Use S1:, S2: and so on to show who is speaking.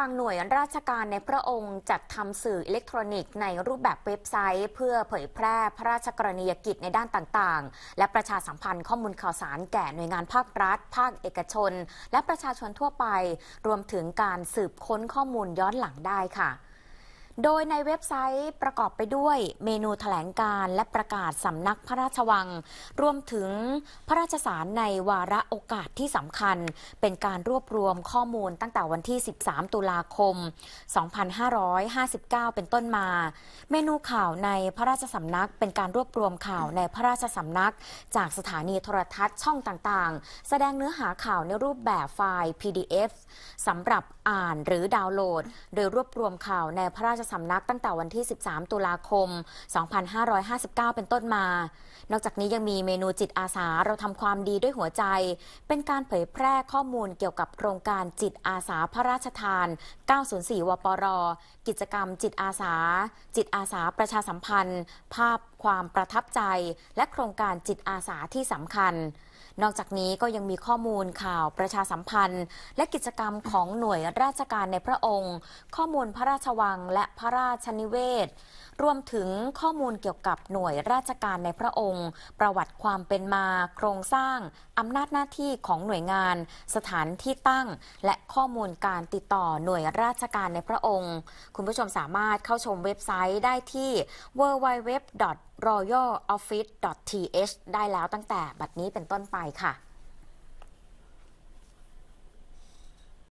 S1: ทางหน่วยราชการในพระองค์จัดทำสื่ออิเล็กทรอนิกส์ในรูปแบบเว็บไซต์ เพื่อเผยแพร่พระราชกรณียกิจในด้านต่างๆ และประชาสัมพันธ์ข้อมูลข่าวสารแก่หน่วยงานภาครัฐ ภาคเอกชน และประชาชนทั่วไป รวมถึงการสืบค้นข้อมูลย้อนหลังได้ค่ะโดยในเว็บไซต์ประกอบไปด้วยเมนูถแถลงการและประกาศสำนักพระราชวังรวมถึงพระราชสารในวาระโอกาสที่สำคัญเป็นการรวบรวมข้อมูลตั้งแต่วันที่ 13 ตุลาคม 2559 เป็นต้นมา เมนูข่าวในพระราชสำนักเป็นการรวบรวมข่าวในพระราชสำนัก จากสถานีโทรทัศน์ช่องต่างๆ แสดงเนื้อหาข่าวในรูปแบบไฟล์ PDF สำหรับอ่านหรือดาวน์โหลด โดยรวบรวมข่าวในพระราชสำนักตั้งแต่วันที่ 13 ตุลาคม 2559 เป็นต้นมา นอกจากนี้ยังมีเมนูจิตอาสาเราทำความดีด้วยหัวใจ เป็นการเผยแพร่ข้อมูลเกี่ยวกับโครงการจิตอาสาพระราชทาน 904 วปร กิจกรรมจิตอาสา จิตอาสาประชาสัมพันธ์ ภาพความประทับใจ และโครงการจิตอาสาที่สำคัญ นอกจากนี้ก็ยังมีข้อมูลข่าวประชาสัมพันธ์ และกิจกรรมของหน่วยราชการในพระองค์ ข้อมูลพระราชวังและพระราชนิเวศ รวมถึงข้อมูลเกี่ยวกับหน่วยราชการในพระองค์ ประวัติความเป็นมา โครงสร้าง อำนาจหน้าที่ของหน่วยงาน สถานที่ตั้ง และข้อมูลการติดต่อหน่วยราชการในพระองค์ คุณผู้ชมสามารถเข้าชมเว็บไซต์ได้ที่ www royaloffice.th ได้แล้วตั้งแต่บัดนี้เป็นต้นไปค่ะ